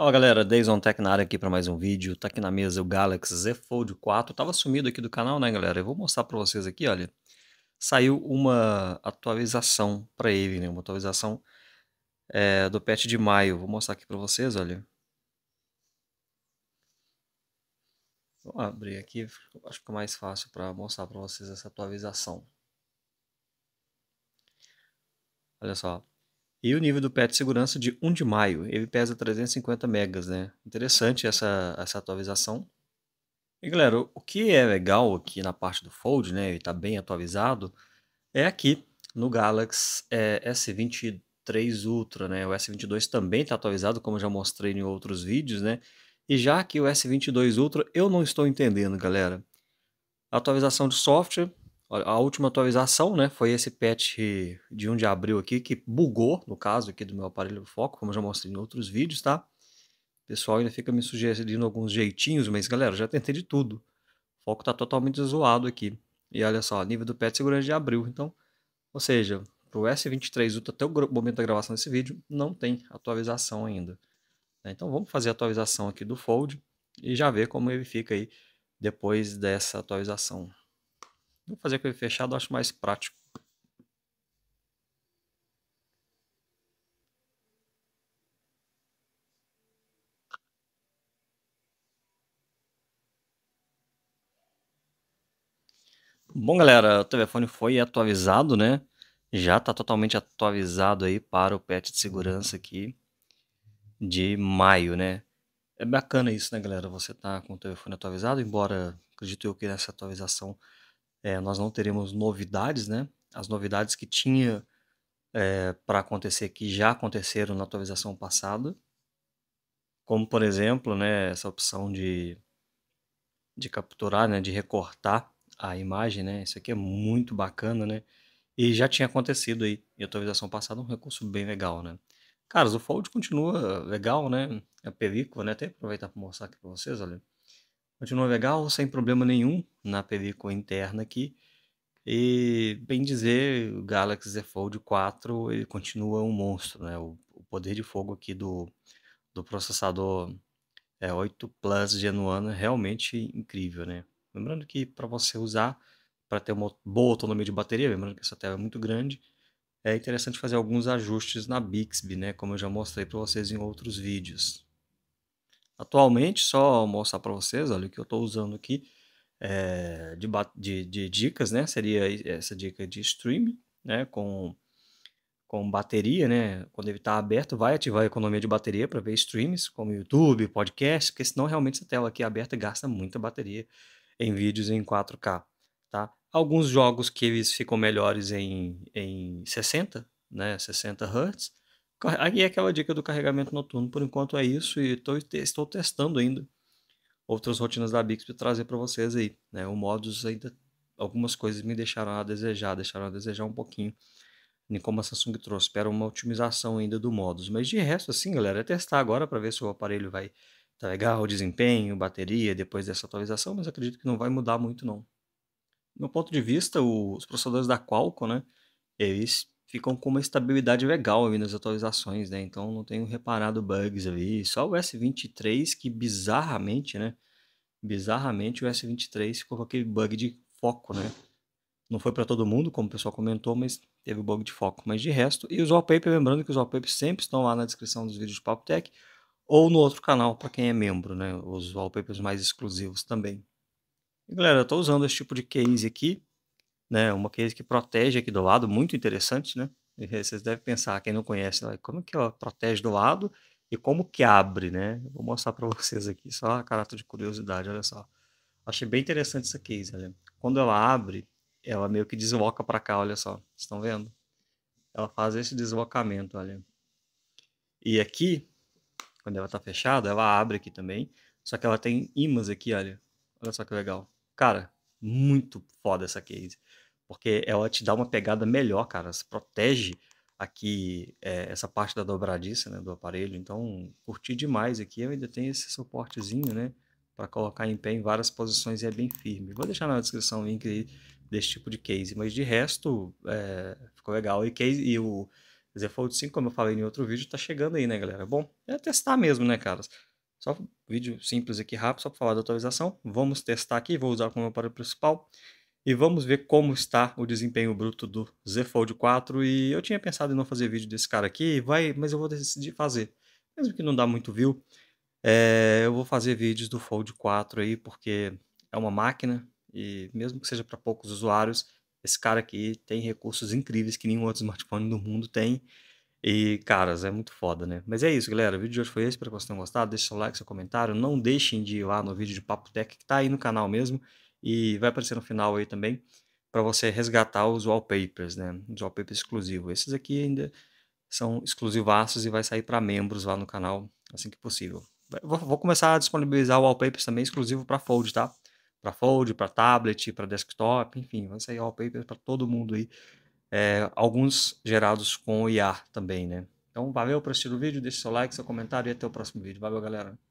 Fala galera, on Tech na área aqui para mais um vídeo. Tá aqui na mesa o Galaxy Z Fold 4. Tava sumido aqui do canal, né, galera? Eu vou mostrar para vocês aqui, olha. Saiu uma atualização para ele, né? Uma atualização é, do patch de maio. Vou mostrar aqui para vocês, olha. Vou abrir aqui, acho que é mais fácil para mostrar para vocês essa atualização. Olha só, e o nível do patch de segurança de 1 de maio, ele pesa 350 megas, né? Interessante essa, essa atualização. E galera, o que é legal aqui na parte do Fold, né, ele está bem atualizado, é aqui no Galaxy é, S23 Ultra, né? O S22 também está atualizado, como já mostrei em outros vídeos, né? E já que o S22 Ultra, eu não estou entendendo, galera. Atualização de software, a última atualização, né, foi esse patch de 1 de abril aqui, que bugou, no caso aqui do meu aparelho foco, como eu já mostrei em outros vídeos, tá? O pessoal ainda fica me sugerindo alguns jeitinhos, mas galera, já tentei de tudo. O foco tá totalmente zoado aqui. E olha só, nível do patch de segurança de abril, então, ou seja, pro S23 Ultra até o momento da gravação desse vídeo, não tem atualização ainda. Né? Então vamos fazer a atualização aqui do Fold e já ver como ele fica aí depois dessa atualização. Vou fazer com ele fechado, acho mais prático. Bom, galera, o telefone foi atualizado, né? Já está totalmente atualizado aí para o patch de segurança aqui de maio, né? É bacana isso, né, galera? Você tá com o telefone atualizado, embora acredito eu que nessa atualização é, nós não teremos novidades, né? As novidades que tinha é, para acontecer que já aconteceram na atualização passada, como por exemplo, né, essa opção de, de capturar, né, de recortar a imagem, né? Isso aqui é muito bacana, né? E já tinha acontecido aí em atualização passada, um recurso bem legal, né? Caras, o Fold continua legal, né? A é película, né? Até aproveitar para mostrar aqui para vocês, olha. Continua legal, sem problema nenhum na película interna aqui. E, bem dizer, o Galaxy Z Fold 4 ele continua um monstro, né? O, o poder de fogo aqui do, do processador é, 8 Plus genuano é realmente incrível, né? Lembrando que para você usar, para ter uma boa autonomia de bateria, lembrando que essa tela é muito grande, é interessante fazer alguns ajustes na Bixby, né? Como eu já mostrei para vocês em outros vídeos. Atualmente, só mostrar para vocês, olha, o que eu estou usando aqui é, de, de, de, dicas, né? Seria essa dica de streaming, né? Com, com bateria, né? Quando ele está aberto, vai ativar a economia de bateria para ver streams, como YouTube, podcast, porque senão realmente essa tela aqui aberta gasta muita bateria em vídeos em 4K, tá? Alguns jogos que eles ficam melhores em, em 60, né? 60 Hz, Aí é aquela dica do carregamento noturno. Por enquanto é isso e tô, estou testando ainda outras rotinas da Bixby trazer para vocês aí. Né? O Modus ainda, algumas coisas me deixaram a desejar, deixaram a desejar um pouquinho em como a Samsung trouxe. Espero uma otimização ainda do Modus. Mas de resto, assim, galera, é testar agora para ver se o aparelho vai tá legal, desempenho, bateria, depois dessa atualização, mas acredito que não vai mudar muito não. Do meu ponto de vista, os processadores da Qualcomm, né, eles ficam com uma estabilidade legal aí nas atualizações, né? Então não tenho reparado bugs ali. Só o S23 que bizarramente, né? Bizarramente o S23 ficou com aquele bug de foco, né? Não foi para todo mundo, como o pessoal comentou, mas teve bug de foco. Mas de resto, e os wallpapers, lembrando que os wallpapers sempre estão lá na descrição dos vídeos de Papo Tech ou no outro canal para quem é membro, né? Os wallpapers mais exclusivos também. E, galera, eu tô usando esse tipo de case aqui né? Uma case é que protege aqui do lado, muito interessante, né? E vocês devem pensar, quem não conhece, como que ela protege do lado e como que abre, né? vou mostrar para vocês aqui, só a caráter de curiosidade, olha só. Achei bem interessante essa case, Quando ela abre, ela meio que desloca para cá, olha só. Vocês estão vendo? Ela faz esse deslocamento, olha. E aqui, quando ela está fechada, ela abre aqui também. Só que ela tem ímãs aqui, olha. Olha só que legal. Cara, muito foda essa case porque ela te dá uma pegada melhor, cara. Se protege aqui é, essa parte da dobradiça né, do aparelho. Então, curti demais aqui. Eu ainda tenho esse suportezinho, né? Para colocar em pé em várias posições e é bem firme. Vou deixar na descrição o link desse tipo de case. Mas de resto, é, ficou legal. E, case, e o Z Fold 5, como eu falei em outro vídeo, tá chegando aí, né, galera? Bom, é testar mesmo, né, caras? Só um vídeo simples aqui, rápido, só para falar da atualização. Vamos testar aqui, vou usar como aparelho principal. E vamos ver como está o desempenho bruto do Z Fold 4. E eu tinha pensado em não fazer vídeo desse cara aqui, vai, mas eu vou decidir fazer. Mesmo que não dá muito view, é, eu vou fazer vídeos do Fold 4 aí, porque é uma máquina e mesmo que seja para poucos usuários, esse cara aqui tem recursos incríveis que nenhum outro smartphone do mundo tem. E, caras, é muito foda, né? Mas é isso, galera. O vídeo de hoje foi esse. Espero que vocês tenham gostado. Deixe seu like, seu comentário. Não deixem de ir lá no vídeo de Papo Tech que tá aí no canal mesmo e vai aparecer no final aí também para você resgatar os wallpapers, né? Os wallpapers exclusivos. Esses aqui ainda são exclusivaços e vai sair para membros lá no canal assim que possível. Vou, começar a disponibilizar wallpapers também exclusivo para Fold, tá? Para Fold, para tablet, para desktop, enfim, vai sair wallpapers para todo mundo aí. É, alguns gerados com o também, né? Então, valeu por assistir o vídeo, deixe seu like, seu comentário e até o próximo vídeo. Valeu, galera!